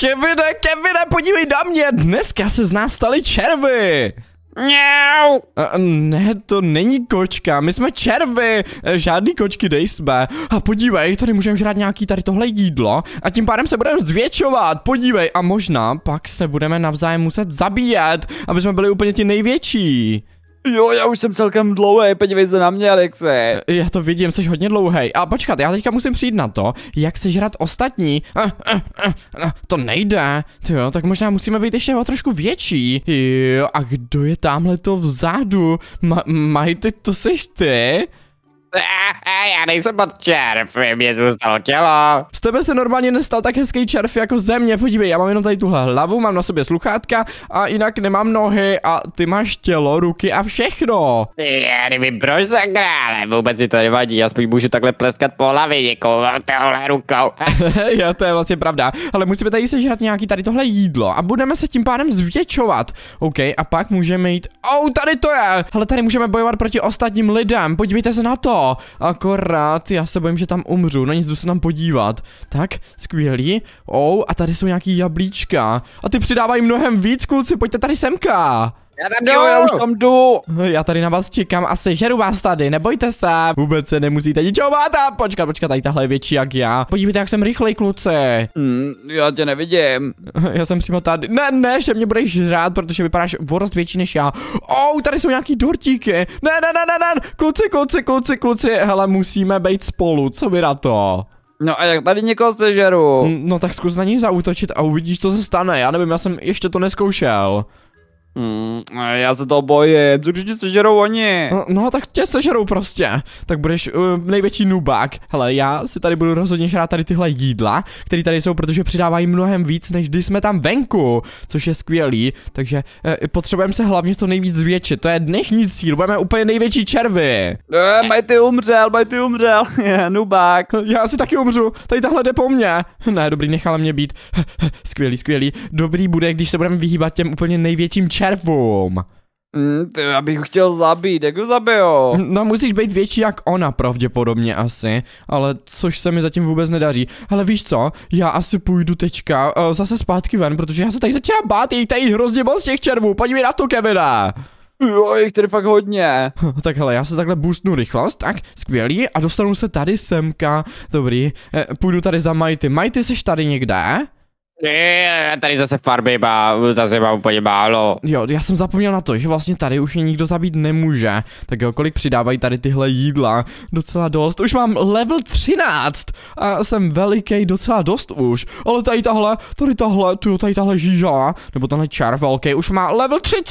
Kevine, Kevine, podívej na mě, dneska se z nás staly červy. Mňau. A, ne, to není kočka, my jsme červy, e, žádný kočky nejsme. A podívej, tady můžeme žrát nějaký tady tohle jídlo a tím pádem se budeme zvětšovat, podívej. A možná pak se budeme navzájem muset zabíjet, aby jsme byli úplně ti největší. Jo, já už jsem celkem dlouhý, podívej se na mě, Alexe. Já to vidím, jsi hodně dlouhý. A počkat, já teďka musím přijít na to, jak se žrat ostatní. A, a, a, a, to nejde. Jo, tak možná musíme být ještě o trošku větší. Jo, a kdo je tamhle to vzadu? Ma, Majte, to seš ty? já nejsem pod čerf, mě zůstalo tělo. Z tebe se normálně nestal tak hezký červ jako ze mě, podívej, já mám jenom tady tuhle hlavu, mám na sobě sluchátka a jinak nemám nohy a ty máš tělo, ruky a všechno. Já nevím, proč jsem krále, vůbec si to nevadí, aspoň můžu takhle pleskat po hlavě někoho tohle rukou. jo, to je vlastně pravda, ale musíme tady sežrat nějaký tady tohle jídlo a budeme se tím pádem zvětšovat. OK, a pak můžeme jít, oh, tady to je, ale tady můžeme bojovat proti ostatním lidem, podívejte se na to akorát já se bojím, že tam umřu, no nic, jdu se tam podívat. Tak, skvělý, ou, oh, a tady jsou nějaký jablíčka. A ty přidávají mnohem víc, kluci, pojďte tady semka. Já tam jdu, já už tam jdu. Já tady na vás čekám a sežeru vás tady, nebojte se. Vůbec se nemusíte ničeho bát a počkat, počkat, tady tahle je větší jak já. Podívejte, jak jsem rychlej, kluci. Mm, já tě nevidím. Já jsem přímo tady. Ne, ne, že mě budeš žrát, protože vypadáš vorost větší než já. Oh, tady jsou nějaký dortíky. Ne, ne, ne, ne, ne, kluci, kluci, kluci, kluci, hele, musíme být spolu, co vy na to? No a jak tady někoho sežeru? Hm, no tak zkus na ní zautočit a uvidíš, co se stane. Já nevím, já jsem ještě to neskoušel. Hmm, já se toho bojím, co když tě sežerou oni? No, no tak tě sežerou prostě. Tak budeš uh, největší nubák. Hele, já si tady budu rozhodně žrát tady tyhle jídla, které tady jsou, protože přidávají mnohem víc, než když jsme tam venku, což je skvělý. Takže uh, potřebujeme se hlavně co nejvíc zvětšit. To je dnešní cíl, budeme úplně největší červy. Ne, eh, ty umřel, ty umřel, nubák. Já si taky umřu, tady tahle jde po mně. Ne, dobrý, nechala mě být. skvělý, skvělý. Dobrý bude, když se budeme vyhýbat těm úplně největším červy červům. Mm, ty, já bych chtěl zabít, jak ho zabiju? No musíš být větší jak ona pravděpodobně asi, ale což se mi zatím vůbec nedaří. Ale víš co, já asi půjdu teďka uh, zase zpátky ven, protože já se tady začínám bát, je tady hrozně moc těch červů, podívej na to Kevina! Jo, je tady fakt hodně. Tak hele, já se takhle boostnu rychlost, tak, skvělý, a dostanu se tady semka, dobrý, eh, půjdu tady za Mighty. Mighty, seš tady někde? Ne, tady zase farby, ba, zase mám úplně málo. Jo, já jsem zapomněl na to, že vlastně tady už mě nikdo zabít nemůže. Tak jo, kolik přidávají tady tyhle jídla? Docela dost. Už mám level 13 a jsem veliký docela dost už. Ale tady tahle, tady tahle, tu tady tahle žíža, nebo tenhle čar velký, už má level 30,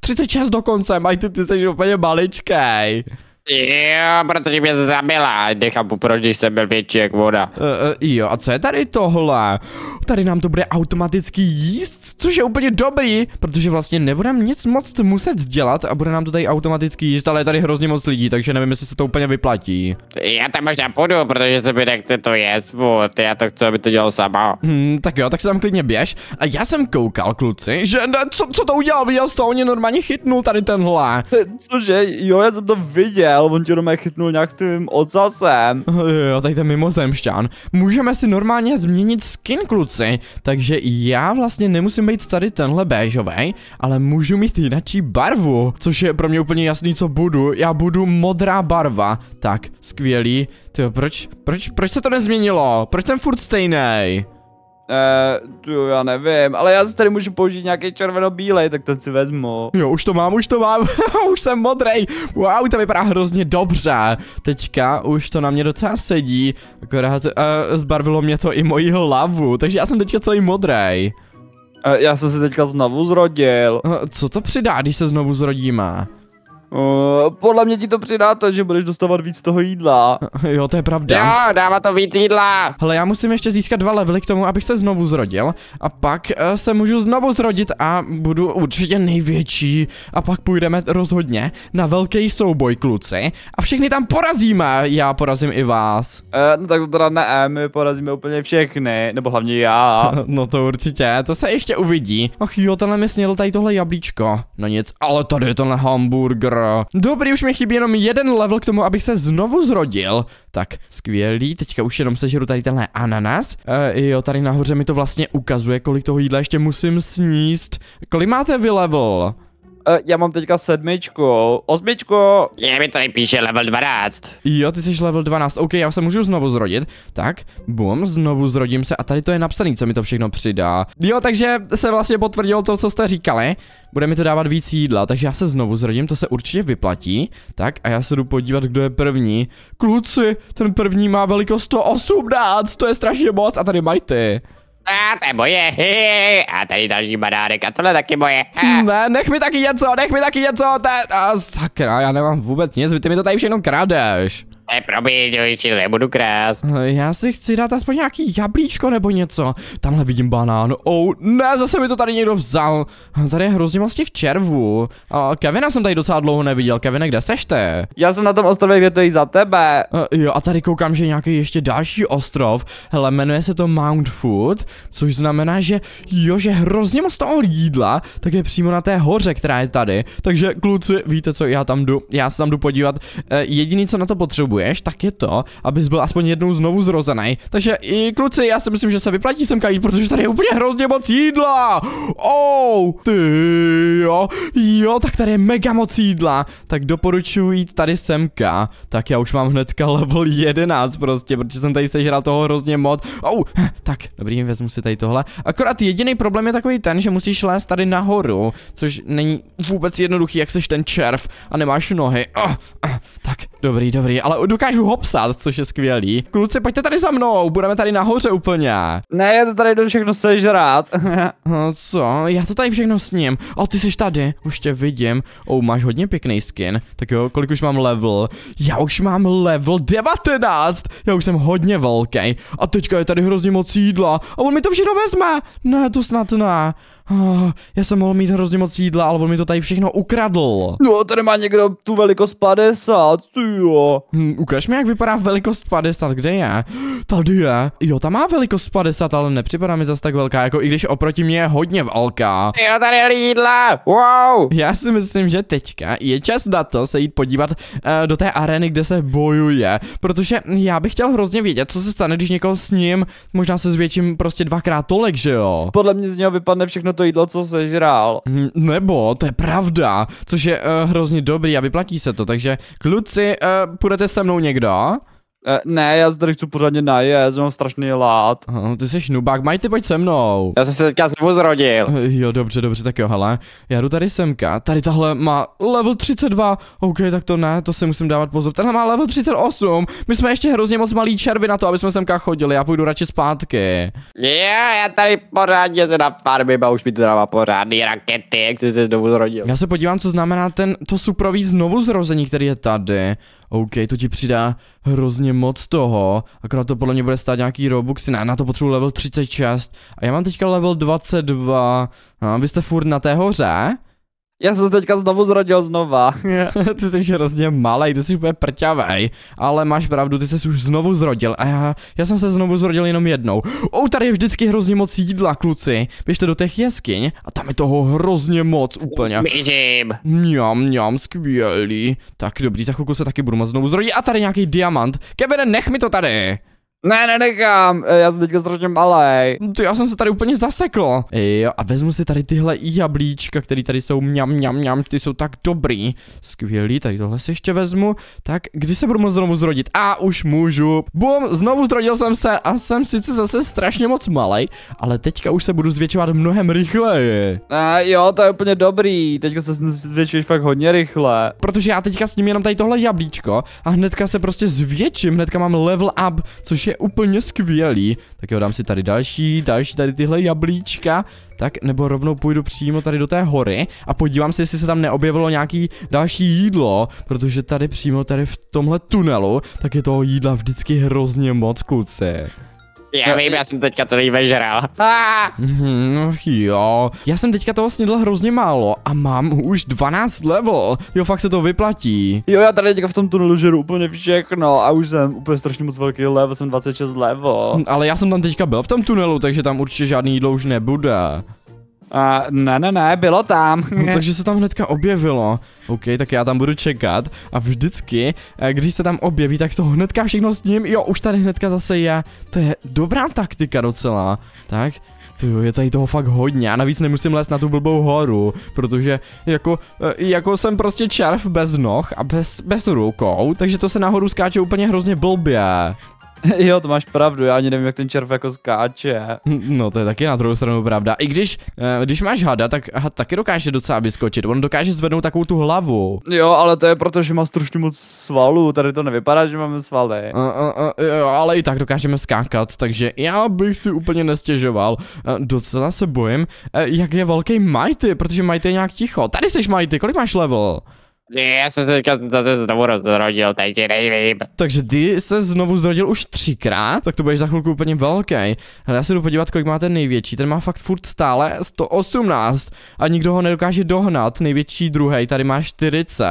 36 dokonce, mají ty, ty seš úplně maličkej. Jo, protože mě zabila, nechápu, proč když jsem byl větší jak voda. Uh, uh, jo, a co je tady tohle? Tady nám to bude automaticky jíst, což je úplně dobrý, protože vlastně nebudem nic moc muset dělat a bude nám to tady automaticky jíst, ale je tady hrozně moc lidí, takže nevím, jestli se to úplně vyplatí. Já tam možná půjdu, protože se mi nechce to jíst, vůd, já to chci, aby to dělal sama. Hmm, tak jo, tak se tam klidně běž. A já jsem koukal, kluci, že ne, co, co to udělal, viděl to, on je normálně chytnul tady tenhle. Cože, jo, já jsem to viděl ale on tě doma chytnul nějak s tím ocasem. Eh, jo, tak to je mimozemšťan. Můžeme si normálně změnit skin, kluci. Takže já vlastně nemusím být tady tenhle béžový, ale můžu mít jinačí barvu, což je pro mě úplně jasný, co budu. Já budu modrá barva. Tak, skvělý. Ty proč, proč, proč se to nezměnilo? Proč jsem furt stejný? Uh, tu já nevím, ale já si tady můžu použít nějaký červeno-bílej, tak to si vezmu. Jo, už to mám, už to mám, už jsem modrej. Wow, to vypadá hrozně dobře. Teďka už to na mě docela sedí, akorát uh, zbarvilo mě to i moji hlavu, takže já jsem teďka celý modrej. Uh, já jsem se teďka znovu zrodil. Uh, co to přidá, když se znovu zrodíme? Eh, podle mě ti to přidá to, že budeš dostávat víc toho jídla. Jo, to je pravda. Jo, dává to víc jídla. Hele, já musím ještě získat dva levely k tomu, abych se znovu zrodil. A pak uh, se můžu znovu zrodit a budu určitě největší. A pak půjdeme rozhodně na velký souboj, kluci. A všechny tam porazíme. Já porazím i vás. Uh, no tak to teda ne, my porazíme úplně všechny. Nebo hlavně já. no to určitě, to se ještě uvidí. Ach jo, tenhle mi snědl tady tohle jablíčko. No nic, ale tady je tenhle hamburger. Dobrý, už mi chybí jenom jeden level k tomu, abych se znovu zrodil. Tak, skvělý, teďka už jenom sežeru tady tenhle ananas. E, jo, tady nahoře mi to vlastně ukazuje, kolik toho jídla ještě musím sníst. Kolik máte vy level? Uh, já mám teďka sedmičku. Osmičku! Je mi tady píše level 12. Jo, ty jsi level 12, OK, já se můžu znovu zrodit. Tak, bum, znovu zrodím se a tady to je napsaný, co mi to všechno přidá. Jo, takže se vlastně potvrdilo to, co jste říkali. Bude mi to dávat víc jídla, takže já se znovu zrodím, to se určitě vyplatí. Tak a já se jdu podívat, kdo je první. Kluci, ten první má velikost 118, to je strašně moc a tady majte. A to je moje, a tady další banárek, a tohle taky moje. Ne, nech mi taky něco, nech mi taky něco, to je, a sakra, já nemám vůbec nic, ty mi to tady všechno kradeš. Ne, promiň, Jojiči, nebudu krást. No, já si chci dát aspoň nějaký jablíčko nebo něco. Tamhle vidím banán. Oh, ne, zase mi to tady někdo vzal. No, tady je hrozně moc těch červů. A Kevina jsem tady docela dlouho neviděl. Kevine, kde seš ty? Já jsem na tom ostrově, kde to je za tebe. A, jo, a tady koukám, že nějaký ještě další ostrov. Hele, jmenuje se to Mount Food, což znamená, že jo, že hrozně moc toho jídla, tak je přímo na té hoře, která je tady. Takže kluci, víte co, já tam jdu, já se tam jdu podívat. E, jediný, co na to potřebuji, potřebuješ, tak je to, abys byl aspoň jednou znovu zrozený. Takže i kluci, já si myslím, že se vyplatí sem jít, protože tady je úplně hrozně moc jídla. Oh, ty jo, jo, tak tady je mega moc jídla. Tak doporučuji jít tady semka. Tak já už mám hnedka level 11 prostě, protože jsem tady sežral toho hrozně moc. Oh, hm, tak, dobrý, vezmu si tady tohle. Akorát jediný problém je takový ten, že musíš lézt tady nahoru, což není vůbec jednoduchý, jak seš ten červ a nemáš nohy. Oh, oh. Dobrý, dobrý, ale dokážu hopsat, což je skvělý. Kluci, pojďte tady za mnou, budeme tady nahoře úplně. Ne, já to tady do všechno sežrát. no co, já to tady všechno sním. O, ty jsi tady, už tě vidím. O, máš hodně pěkný skin. Tak jo, kolik už mám level? Já už mám level 19, já už jsem hodně velký. A teďka je tady hrozně moc jídla a on mi to všechno vezme. Ne, to snad ne. Oh, já jsem mohl mít hrozně moc jídla, ale on mi to tady všechno ukradl. No, tady má někdo tu velikost 50, ty jo. Hm, ukaž mi, jak vypadá velikost 50, kde je? Tady je. Jo, ta má velikost 50, ale nepřipadá mi zase tak velká, jako i když oproti mě je hodně velká. Jo, tady je lídla. wow. Já si myslím, že teďka je čas na to se jít podívat uh, do té areny, kde se bojuje, protože já bych chtěl hrozně vědět, co se stane, když někoho s ním, možná se zvětším prostě dvakrát tolik, že jo. Podle mě z něho vypadne všechno to jídlo, co sežral. Hm, nebo, to je pravda, což je uh, hrozně dobrý a vyplatí se to, takže kluci, uh, půjdete se mnou někdo Eh, ne, já se tady chci pořádně najít, mám strašný lát. No, ty jsi nubák, mají ty pojď se mnou. Já jsem se teďka znovu zrodil. Eh, jo, dobře, dobře, tak jo, hele. Já jdu tady semka, tady tahle má level 32, OK, tak to ne, to si musím dávat pozor. Tenhle má level 38, my jsme ještě hrozně moc malí červy na to, aby jsme semka chodili, já půjdu radši zpátky. Jo, já tady pořádně se naparmím a už mi to dává pořádný rakety, jak jsi se znovu zrodil. Já se podívám, co znamená ten, to suprový znovu zrození, který je tady. OK, to ti přidá hrozně moc toho, akorát to podle mě bude stát nějaký robux? ne, na to potřebuji level 36 a já mám teďka level 22, a no, vy jste furt na té hoře, já jsem se teďka znovu zrodil znova. ty jsi hrozně malý, ty jsi úplně prťavej, ale máš pravdu, ty jsi už znovu zrodil a já, já jsem se znovu zrodil jenom jednou. O, tady je vždycky hrozně moc jídla, kluci. Běžte do těch jeskyň a tam je toho hrozně moc úplně. Mížím. Mňam, mňam, skvělý. Tak dobrý, za chvilku se taky budu moc znovu zrodit a tady nějaký diamant. Kevin, nech mi to tady. Ne, nenechám, eh, já jsem teďka strašně malý. No ty, já jsem se tady úplně zasekl. Jo, a vezmu si tady tyhle jablíčka, které tady jsou mňam, mňam, mňam, ty jsou tak dobrý. Skvělý, tady tohle si ještě vezmu. Tak, kdy se budu moc znovu zrodit? A už můžu. Bum, znovu zrodil jsem se a jsem sice zase strašně moc malý, ale teďka už se budu zvětšovat mnohem rychleji. Ne, eh, jo, to je úplně dobrý, teďka se zvětšuješ fakt hodně rychle. Protože já teďka s ním jenom tady tohle jablíčko a hnedka se prostě zvětším, hnedka mám level up, což je je úplně skvělý. Tak jo, dám si tady další, další tady tyhle jablíčka. Tak, nebo rovnou půjdu přímo tady do té hory a podívám se, jestli se tam neobjevilo nějaký další jídlo, protože tady přímo tady v tomhle tunelu, tak je toho jídla vždycky hrozně moc, kluci. Já no, vím, já jsem teďka celý vežral. Ah! No jo, já jsem teďka toho snědl hrozně málo a mám už 12 level. Jo, fakt se to vyplatí. Jo, já tady teďka v tom tunelu žeru úplně všechno a už jsem úplně strašně moc velký level, jsem 26 level. Ale já jsem tam teďka byl v tom tunelu, takže tam určitě žádný jídlo už nebude. A ne, ne, ne, bylo tam. No, takže se tam hnedka objevilo. OK, tak já tam budu čekat a vždycky, eh, když se tam objeví, tak to hnedka všechno s ním. Jo, už tady hnedka zase je. To je dobrá taktika docela. Tak, jo, je tady toho fakt hodně a navíc nemusím lézt na tu blbou horu, protože jako, eh, jako jsem prostě červ bez noh a bez, bez rukou, takže to se nahoru skáče úplně hrozně blbě. Jo, to máš pravdu, já ani nevím, jak ten červ jako skáče. No to je taky na druhou stranu pravda. I když, eh, když máš hada, tak had taky dokáže docela vyskočit. On dokáže zvednout takovou tu hlavu. Jo, ale to je proto, že má strašně moc svalů. Tady to nevypadá, že máme svaly. A, a, a, jo, ale i tak dokážeme skákat, takže já bych si úplně nestěžoval. A, eh, docela se bojím, eh, jak je velký Mighty, protože Mighty je nějak ticho. Tady jsi Mighty, kolik máš level? Já jsem se teďka znovu zrodil, takže nevím. Takže ty se znovu zrodil už třikrát, tak to budeš za chvilku úplně velký. Ale já se jdu podívat, kolik má ten největší. Ten má fakt furt stále 118 a nikdo ho nedokáže dohnat. Největší druhý, tady má 40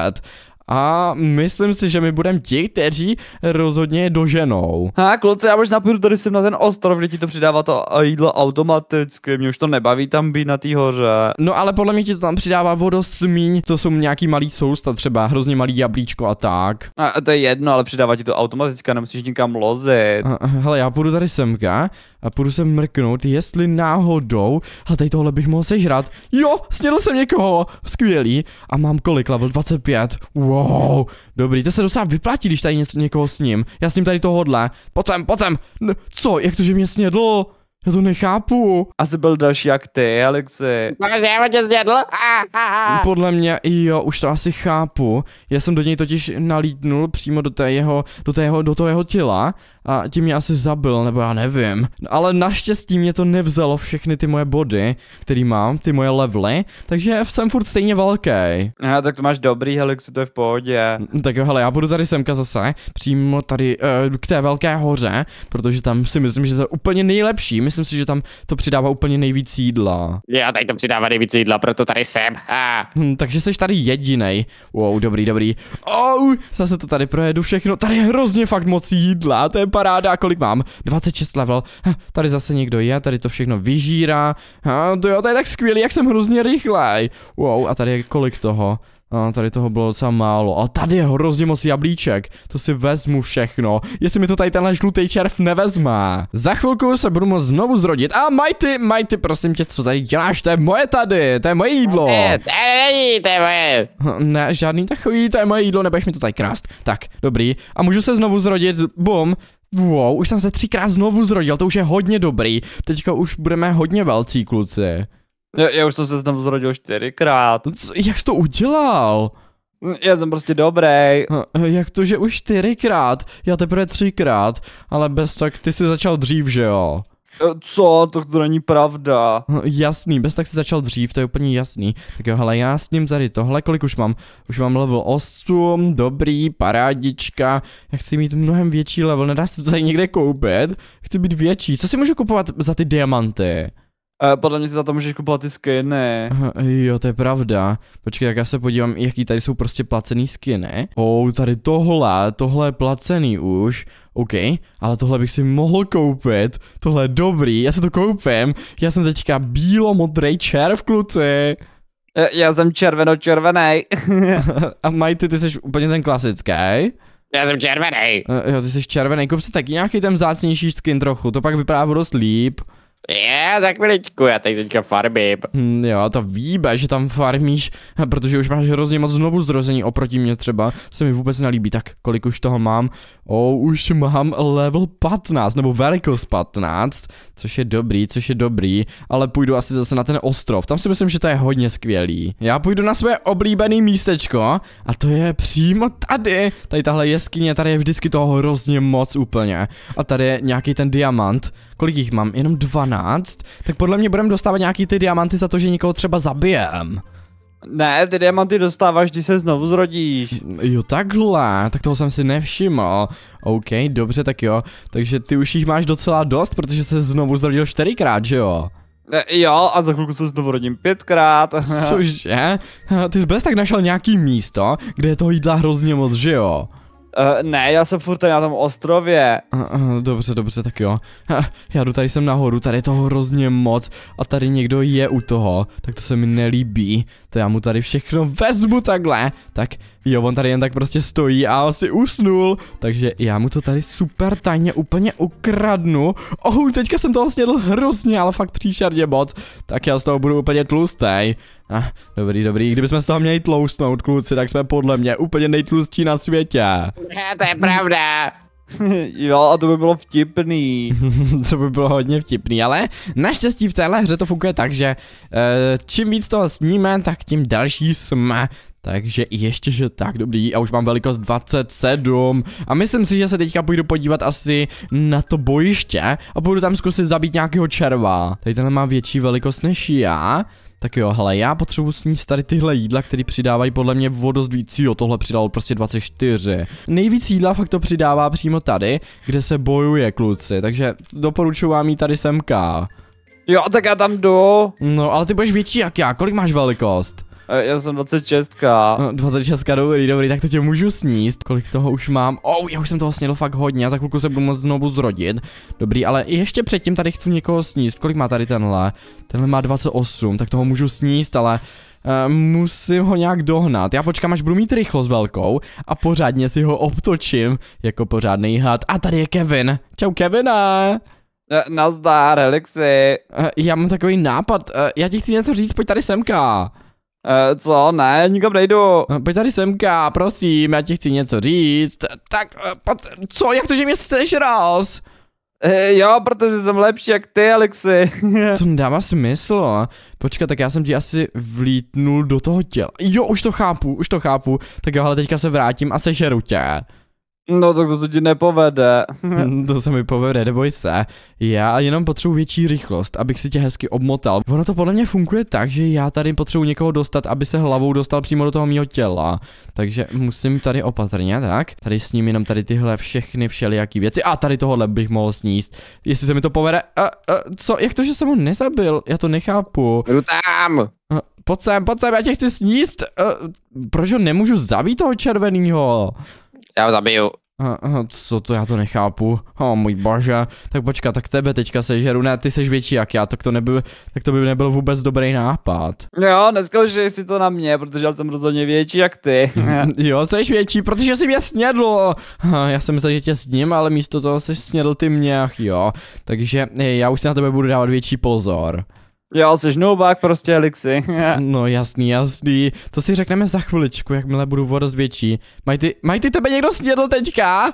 a myslím si, že my budeme ti, kteří rozhodně doženou. Ha, kluci, já už napůjdu tady sem na ten ostrov, kde ti to přidává to jídlo automaticky, mě už to nebaví tam být na té hoře. No ale podle mě ti to tam přidává vodost míň, to jsou nějaký malý sousta, třeba hrozně malý jablíčko a tak. A, a to je jedno, ale přidává ti to automaticky, nemusíš nikam lozit. A, hele, já půjdu tady semka a půjdu se mrknout, jestli náhodou, ale tady tohle bych mohl sežrat. Jo, snědl jsem někoho, skvělý. A mám kolik, level 25, wow wow, dobrý, to se docela vyplatí, když tady něco, někoho s ním. Já s ním tady to hodle. Potem, potem. co, jak to, že mě snědlo? Já to nechápu. Asi byl další jak ty, Alexi. Podle mě, jo, už to asi chápu. Já jsem do něj totiž nalítnul přímo do té jeho, do té jeho, do toho jeho těla a tím mě asi zabil, nebo já nevím. Ale naštěstí mě to nevzalo všechny ty moje body, který mám, ty moje levely, takže jsem furt stejně velký. Aha, tak to máš dobrý, Alexi, to je v pohodě. Tak jo, hele, já budu tady semka zase, přímo tady uh, k té velké hoře, protože tam si myslím, že to je úplně nejlepší myslím si, že tam to přidává úplně nejvíc jídla. Já tady to přidává nejvíc jídla, proto tady jsem. Ah. Hmm, takže jsi tady jediný. Wow, dobrý, dobrý. Oh, zase to tady projedu všechno. Tady je hrozně fakt moc jídla, to je paráda. Kolik mám? 26 level. Ha, hm, tady zase někdo je, tady to všechno vyžírá. Ha, hm, to jo, to je tak skvělý, jak jsem hrozně rychlej. Wow, a tady je kolik toho? A tady toho bylo docela málo. A tady je hrozně moc jablíček. To si vezmu všechno. Jestli mi to tady tenhle žlutý červ nevezme. Za chvilku se budu moc znovu zrodit. A Mighty, Mighty, prosím tě, co tady děláš? To je moje tady, to je moje jídlo. Ne, to není, to je moje. Hm, ne, žádný takový, to je moje jídlo, nebudeš mi to tady krást. Tak, dobrý. A můžu se znovu zrodit, bum. Wow, už jsem se třikrát znovu zrodil, to už je hodně dobrý. Teďka už budeme hodně velcí kluci. Já, já už jsem se tam zrodil čtyřikrát. No co, jak jsi to udělal? Hm, já jsem prostě dobrý. Hm, hm, jak to, že už čtyřikrát? Já teprve třikrát, ale bez tak ty jsi začal dřív, že jo? E, co? To, to není pravda. Jasný, bez tak si začal dřív, to je úplně jasný. Tak jo, hele, já s ním tady tohle, kolik už mám? Už mám level 8, dobrý, parádička. Já chci mít mnohem větší level, nedá se to tady někde koupit? Chci být větší. Co si můžu kupovat za ty diamanty? Uh, podle mě si za to můžeš kupovat ty skiny. Uh, jo, to je pravda. Počkej, jak já se podívám, jaký tady jsou prostě placený skiny. Oh, tady tohle, tohle je placený už. OK, ale tohle bych si mohl koupit, tohle je dobrý, já se to koupím, já jsem teďka bílo-modrý červ, kluci. Uh, já jsem červeno-červený. A Mighty, ty jsi úplně ten klasický. Já jsem červený. Uh, jo, ty jsi červený, kup si taky nějaký ten zácnější skin trochu, to pak vypadá dost líp. Je, za chviličku, já teď teďka farmím. Hmm, jo, to víbe, že tam farmíš, protože už máš hrozně moc znovu zrození oproti mě třeba, se mi vůbec nelíbí, tak kolik už toho mám? O, oh, už mám level 15, nebo velikost 15, což je dobrý, což je dobrý, ale půjdu asi zase na ten ostrov, tam si myslím, že to je hodně skvělý. Já půjdu na své oblíbené místečko a to je přímo tady, tady tahle jeskyně, tady je vždycky toho hrozně moc úplně a tady je nějaký ten diamant, kolik jich mám, jenom 12, tak podle mě budeme dostávat nějaký ty diamanty za to, že někoho třeba zabijem. Ne, ty diamanty dostáváš, když se znovu zrodíš. Jo, takhle, tak toho jsem si nevšiml. OK, dobře, tak jo. Takže ty už jich máš docela dost, protože se znovu zrodil čtyřikrát, že jo? Jo, a za chvilku se znovu rodím pětkrát. Cože? Ty jsi bez tak našel nějaký místo, kde je toho jídla hrozně moc, že jo? Uh, ne, já jsem furt tady na tom ostrově. Uh, uh, dobře, dobře, tak jo. Ha, já jdu tady sem nahoru, tady je toho hrozně moc a tady někdo je u toho, tak to se mi nelíbí. To já mu tady všechno vezmu takhle. Tak, Jo, on tady jen tak prostě stojí a asi usnul, takže já mu to tady super tajně úplně ukradnu. Oh, teďka jsem toho snědl vlastně hrozně, ale fakt příšerně moc, tak já z toho budu úplně tlustej. Ah, dobrý, dobrý, kdybychom z toho měli tlousnout, kluci, tak jsme podle mě úplně nejtlustší na světě. Ne, to je pravda. jo, a to by bylo vtipný. to by bylo hodně vtipný, ale naštěstí v téhle hře to funguje tak, že uh, čím víc toho sníme, tak tím další jsme. Takže ještě, že tak dobrý, a už mám velikost 27 a myslím si, že se teďka půjdu podívat asi na to bojiště a půjdu tam zkusit zabít nějakého červa. Tady ten má větší velikost než já, tak jo, hele, já potřebuji sníst tady tyhle jídla, které přidávají podle mě vodost víc. Jo, tohle přidalo prostě 24. Nejvíc jídla fakt to přidává přímo tady, kde se bojuje kluci, takže doporučuji vám jít tady semka. Jo, tak já tam jdu. No, ale ty budeš větší jak já, kolik máš velikost? já jsem 26. No, 26, dobrý, dobrý, tak to tě můžu sníst, kolik toho už mám. Oh, já už jsem toho snědl fakt hodně, a za chvilku se budu moc znovu zrodit. Dobrý, ale ještě předtím tady chci někoho sníst, kolik má tady tenhle? Tenhle má 28, tak toho můžu sníst, ale... Uh, musím ho nějak dohnat. Já počkám, až budu mít rychlost velkou a pořádně si ho obtočím jako pořádný had. A tady je Kevin. Čau Kevina. Eh, nazdar, Alexi. Uh, já mám takový nápad. Uh, já ti chci něco říct, pojď tady semka. Uh, co? Ne, nikam nejdu. No, pojď tady semka, prosím, já ti chci něco říct. Tak, eh, co, jak to, že mě sežrals? Uh, jo, protože jsem lepší jak ty, Alexi. to nedává smysl. Počkat, tak já jsem ti asi vlítnul do toho těla. Jo, už to chápu, už to chápu. Tak jo, ale teďka se vrátím a sežeru tě. No tak to se ti nepovede. to se mi povede, neboj se. Já jenom potřebuji větší rychlost, abych si tě hezky obmotal. Ono to podle mě funguje tak, že já tady potřebuji někoho dostat, aby se hlavou dostal přímo do toho mého těla. Takže musím tady opatrně, tak? Tady s ním jenom tady tyhle všechny všelijaký věci. A tady tohle bych mohl sníst. Jestli se mi to povede. A, a, co? Jak to, že jsem ho nezabil? Já to nechápu. Jdu tam! pojď sem, pojď sem, já tě chci sníst. A, proč ho nemůžu zabít toho červeného? já ho zabiju. Aha, co to, já to nechápu. O oh, můj bože. Tak počkat, tak tebe teďka sežeru, ne, ty seš větší jak já, tak to, nebyl, tak to by nebyl vůbec dobrý nápad. No jo, neskoušej si to na mě, protože já jsem rozhodně větší jak ty. jo, seš větší, protože jsi mě snědl. Já jsem myslel, že tě sním, ale místo toho seš snědl ty mě, ach jo. Takže já už si na tebe budu dávat větší pozor. Jo, jsi noubák prostě elixy. no jasný, jasný. To si řekneme za chviličku, jakmile budu dost větší. Mají ty, ty tebe někdo snědl teďka?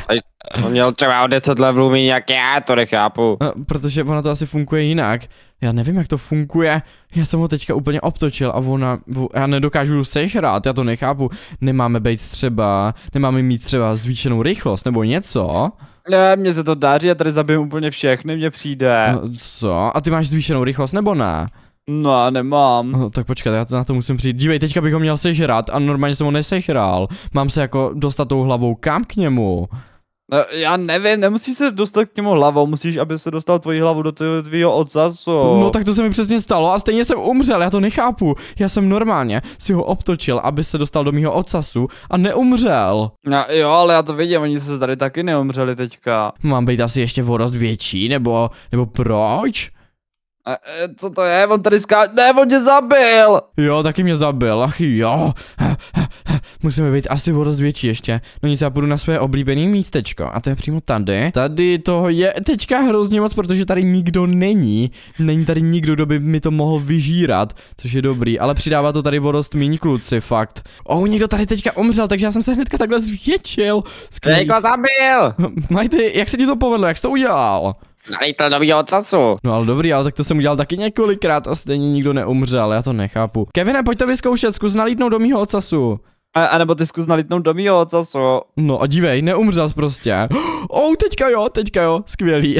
on měl třeba o 10 levelů méně jak já, to nechápu. No, protože ono to asi funguje jinak. Já nevím, jak to funguje. Já jsem ho teďka úplně obtočil a ona, já nedokážu sežrat, já to nechápu. Nemáme být třeba, nemáme mít třeba zvýšenou rychlost nebo něco. Ne, mně se to daří, já tady zabiju úplně všechny, mně přijde. No, co? A ty máš zvýšenou rychlost nebo ne? No, nemám. No, tak počkat, já to na to musím přijít. Dívej, teďka bych ho měl sežrat a normálně jsem ho nesežral. Mám se jako dostat tou hlavou kam k němu? No, já nevím, nemusíš se dostat k němu hlavou, musíš, aby se dostal tvoji hlavu do tvýho ocasu. No tak to se mi přesně stalo a stejně jsem umřel, já to nechápu. Já jsem normálně si ho obtočil, aby se dostal do mýho ocasu a neumřel. No jo, ale já to vidím, oni se tady taky neumřeli teďka. Mám být asi ještě vorost větší, nebo, nebo proč? A, e, co to je? On tady skáče. Ne, on mě zabil! Jo, taky mě zabil. Ach jo. Musíme být asi o dost větší ještě. No nic, já půjdu na své oblíbené místečko. A to je přímo tady. Tady toho je teďka hrozně moc, protože tady nikdo není. Není tady nikdo, kdo by mi to mohl vyžírat, což je dobrý. Ale přidává to tady o dost míň kluci, fakt. Oh, někdo tady teďka umřel, takže já jsem se hnedka takhle zvětšil. Skvělý. zabil! Majte, jak se ti to povedlo? Jak jsi to udělal? Dali to dobrýho času. No ale dobrý, ale tak to jsem udělal taky několikrát a stejně nikdo neumřel, já to nechápu. Kevine, pojď to vyzkoušet, zkus nalítnout do mýho ocasu. A, a nebo ty zkus nalítnout do mýho ocasu. No a dívej, neumřel prostě. Oh, teďka jo, teďka jo, skvělý.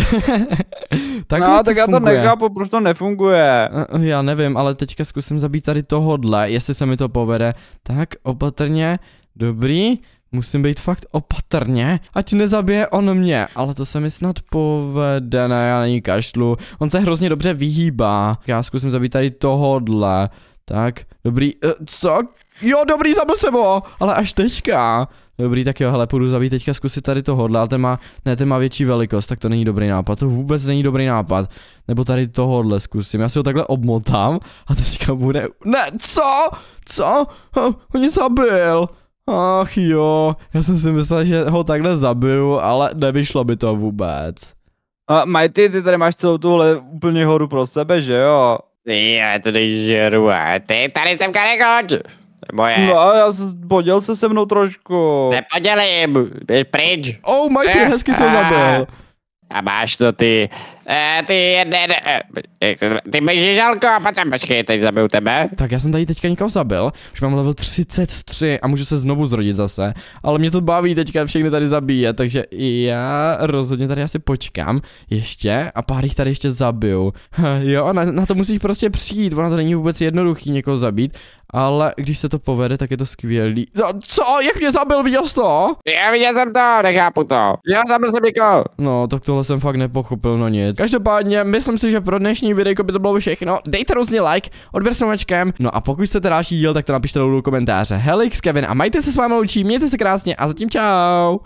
tak no, tak já funguje. to nechápu, proč to nefunguje. Eh, eh, já nevím, ale teďka zkusím zabít tady tohodle, jestli se mi to povede. Tak, opatrně, dobrý. Musím být fakt opatrně, ať nezabije on mě, ale to se mi snad povede, ne, já není kašlu, on se hrozně dobře vyhýbá, já zkusím zabít tady tohodle, tak, dobrý, co? Jo, dobrý, zabil se ho, ale až teďka. Dobrý, tak jo, hele, půjdu zabít teďka zkusit tady tohodle, ale ten má, ne, ten má větší velikost, tak to není dobrý nápad, to vůbec není dobrý nápad. Nebo tady tohodle zkusím, já si ho takhle obmotám a teďka bude, ne, co? Co? oh, on mě zabil. Ach jo, já jsem si myslel, že ho takhle zabiju, ale nevyšlo by to vůbec. A Mighty, ty tady máš celou tuhle úplně horu pro sebe, že jo? Já tady žeru a ty tady jsem karekoč. Moje. No a já poděl se se mnou trošku. Nepodělím, běž pryč. Oh, Mighty, eh, hezky se zabil. Eh. A máš to ty, eh, ty jeden, ne, jak se to, ty mežižalko, pojď počkej, teď zabiju tebe. Tak já jsem tady teďka někoho zabil, už mám level 33 a můžu se znovu zrodit zase, ale mě to baví teďka všechny tady zabíjet, takže já rozhodně tady asi počkám ještě a pár jich tady ještě zabiju. jo, na, na to musíš prostě přijít, ona to není vůbec jednoduchý někoho zabít ale když se to povede, tak je to skvělý. Co? Jak mě zabil? Viděl jsi to? Já viděl jsem to, nechápu to. Já zabil jsem někoho. No, tak tohle jsem fakt nepochopil, no nic. Každopádně, myslím si, že pro dnešní video by to bylo všechno. Dejte různě like, odběr s No a pokud chcete další díl, tak to napište dolů do komentáře. Helix, Kevin a majte se s vámi loučí, mějte se krásně a zatím čau.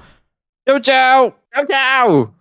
Čau, čau. Čau, čau.